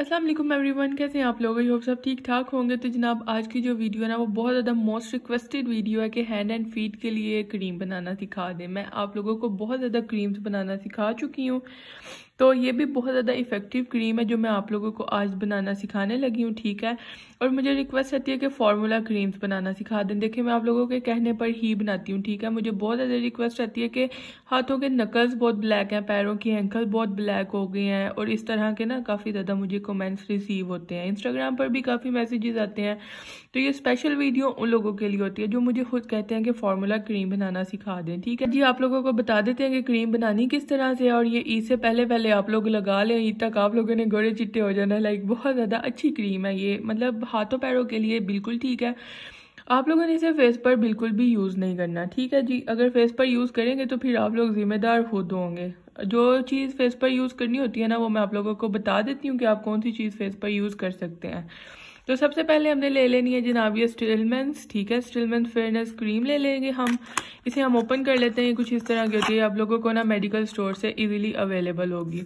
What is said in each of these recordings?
Aslam every one कैसे हैं आप लोग आई होप सब ठीक ठाक होंगे तो जनाब आज की जो वीडियो है ना वो बहुत ज़्यादा मोस्ट रिक्वेस्टेड वीडियो है कि हैंड एंड फीट के लिए क्रीम बनाना सिखा दें मैं आप लोगों को बहुत ज़्यादा क्रीम्स बनाना सिखा चुकी हूँ तो ये भी बहुत ज़्यादा इफ़ेक्टिव क्रीम है जो मैं आप लोगों को आज बनाना सिखाने लगी हूँ ठीक है और मुझे रिक्वेस्ट रहती है कि फार्मूला क्रीम्स बनाना सिखा दें देखिए मैं आप लोगों के कहने पर ही बनाती हूँ ठीक है मुझे बहुत ज़्यादा रिक्वेस्ट रहती है कि हाथों के नकल्स बहुत ब्लैक हैं पैरों की एंकल बहुत ब्लैक हो गए हैं और इस तरह के ना काफ़ी ज़्यादा मुझे कमेंट्स रिसीव होते हैं इंस्टाग्राम पर भी काफ़ी मैसेजेस आते हैं तो ये स्पेशल वीडियो उन लोगों के लिए होती है जो मुझे खुद कहते हैं कि फार्मूला क्रीम बनाना सिखा दें ठीक है जी आप लोगों को बता देते हैं कि क्रीम बनानी किस तरह से और ये ईद से पहले पहले पहले आप लोग लगा लें ईद तक आप लोगों ने गोरे चिट्टे हो जाना लाइक बहुत ज़्यादा अच्छी क्रीम है ये मतलब हाथों पैरों के लिए बिल्कुल ठीक है आप लोगों ने इसे फेस पर बिल्कुल भी यूज़ नहीं करना ठीक है जी अगर फेस पर यूज़ करेंगे तो फिर आप लोग ज़िम्मेदार खुद होंगे जो चीज़ फेस पर यूज़ करनी होती है ना वो मैं आप लोगों को बता देती हूँ कि आप कौन सी चीज़ फेस पर यूज़ कर सकते हैं तो सबसे पहले हमने ले लेनी है जनाब ये स्टिलमेंस ठीक है स्टिलमेंस फेयरनेस क्रीम ले लेंगे हम इसे हम ओपन कर लेते हैं कुछ इस तरह की होती है आप लोगों को ना मेडिकल स्टोर से इजीली अवेलेबल होगी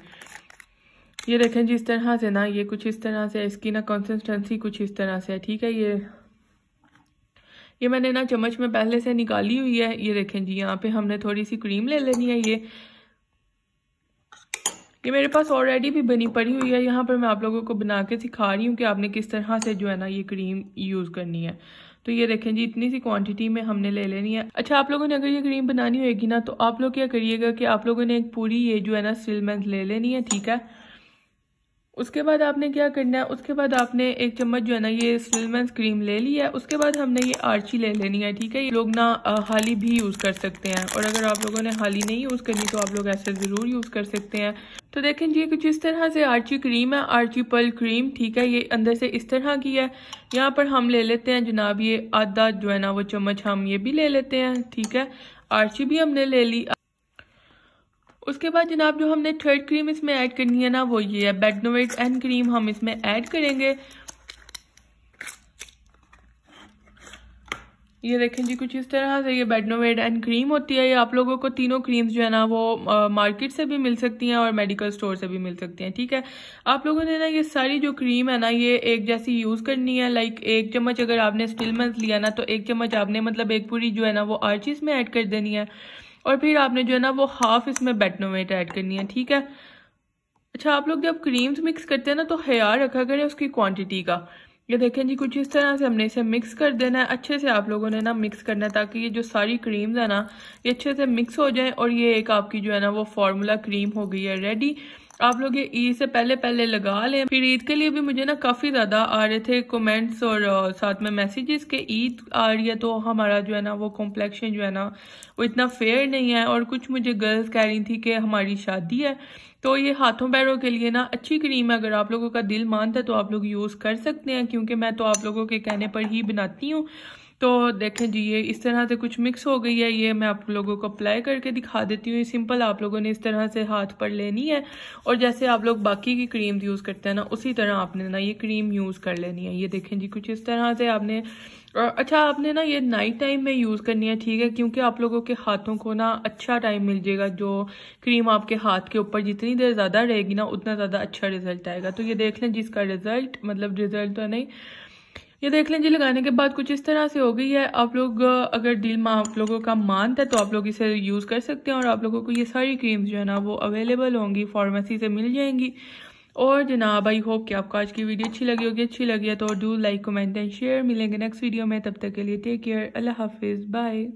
ये देखें जिस तरह से ना ये कुछ इस तरह से इसकी ना कंसिस्टेंसी कुछ इस तरह से है ठीक है ये ये मैंने ना चम्मच में पहले से निकाली हुई है ये देखें जी यहाँ पे हमने थोड़ी सी क्रीम ले लेनी है ये ये मेरे पास ऑलरेडी भी बनी पड़ी हुई है यहाँ पर मैं आप लोगों को बना के सिखा रही हूँ कि आपने किस तरह से जो है ना ये क्रीम यूज़ करनी है तो ये देखें जी इतनी सी क्वांटिटी में हमने ले लेनी है अच्छा आप लोगों ने अगर ये क्रीम बनानी होगी ना तो आप लोग क्या करिएगा कि आप लोगों ने एक पूरी ये जो है ना सिलमेंट ले लेनी है ठीक है उसके बाद आपने क्या करना है उसके बाद आपने एक चम्मच जो है ना ये सिलमन क्रीम ले ली है उसके बाद हमने ये आर्ची ले लेनी है ठीक है ये लोग ना हाली भी यूज़ कर सकते हैं और अगर आप लोगों ने हाली नहीं यूज़ करनी तो आप लोग ऐसे ज़रूर यूज़ कर सकते हैं तो देखें जी कुछ इस तरह से आर्ची क्रीम है आर्ची पल क्रीम ठीक है ये अंदर से इस तरह की है यहाँ पर हम ले लेते हैं जनाब ये आधा जो है ना वो चम्मच हम ये भी ले लेते हैं ठीक है आर्ची भी हमने ले ली उसके बाद जनाब जो हमने थर्ड क्रीम इसमें ऐड करनी है ना वो ये है बेडनोवेट एंड क्रीम हम इसमें ऐड करेंगे ये देखें जी कुछ इस तरह से ये बेडनोवेट एंड क्रीम होती है ये आप लोगों को तीनों क्रीम्स जो है ना वो आ, मार्केट से भी मिल सकती हैं और मेडिकल स्टोर से भी मिल सकती हैं ठीक है आप लोगों ने ना ये सारी जो क्रीम है ना ये एक जैसी यूज़ करनी है लाइक एक चम्मच अगर आपने स्टिलमेंस लिया ना तो एक चम्मच आपने मतलब एक पूरी जो है ना वो आर्चिस में ऐड कर देनी है और फिर आपने जो है ना वो हाफ इसमें बेटनोमेट ऐड करनी है ठीक है अच्छा आप लोग जब क्रीम्स मिक्स करते हैं ना तो ख्याल रखा करें उसकी क्वांटिटी का ये देखें जी कुछ इस तरह से हमने इसे मिक्स कर देना है अच्छे से आप लोगों ने ना मिक्स करना है ताकि ये जो सारी क्रीम्स है ना ये अच्छे से मिक्स हो जाए और ये एक आपकी जो है ना वो फार्मूला क्रीम हो गई है रेडी आप लोग ये ईद से पहले पहले लगा लें फिर ईद के लिए भी मुझे ना काफ़ी ज़्यादा आ रहे थे कमेंट्स और साथ में मैसेजेस के ईद आ रही है तो हमारा जो है ना वो कॉम्प्लेक्शन जो है ना वो इतना फेयर नहीं है और कुछ मुझे गर्ल्स कह रही थी कि हमारी शादी है तो ये हाथों पैरों के लिए ना अच्छी क्रीम है अगर आप लोगों का दिल मानता है तो आप लोग यूज़ कर सकते हैं क्योंकि मैं तो आप लोगों के कहने पर ही बनाती हूँ तो देखें जी ये इस तरह से कुछ मिक्स हो गई है ये मैं आप लोगों को अप्लाई करके दिखा देती हूँ ये सिंपल आप लोगों ने इस तरह से हाथ पर लेनी है और जैसे आप लोग बाकी की क्रीम यूज़ करते हैं ना उसी तरह आपने ना ये क्रीम यूज़ कर लेनी है ये देखें जी कुछ इस तरह से आपने और अच्छा आपने ना ये नाइट टाइम में यूज़ करनी है ठीक है क्योंकि आप लोगों के हाथों को ना अच्छा टाइम मिल जाएगा जो क्रीम आपके हाथ के ऊपर जितनी देर ज़्यादा रहेगी ना उतना ज़्यादा अच्छा रिजल्ट आएगा तो ये देख लें जिसका रिजल्ट मतलब रिजल्ट तो नहीं ये देख लें जी लगाने के बाद कुछ इस तरह से हो गई है आप लोग अगर दिल आप लोगों का मानता है तो आप लोग इसे यूज़ कर सकते हैं और आप लोगों को ये सारी क्रीम्स जो है ना वो अवेलेबल होंगी फार्मेसी से मिल जाएंगी और जनाब आई होप कि आपको आज की वीडियो अच्छी लगी होगी अच्छी लगी है तो do like comment and share मिलेंगे नेक्स्ट वीडियो में तब तक के लिए टेक केयर अल्लाह हाफिज़ बाय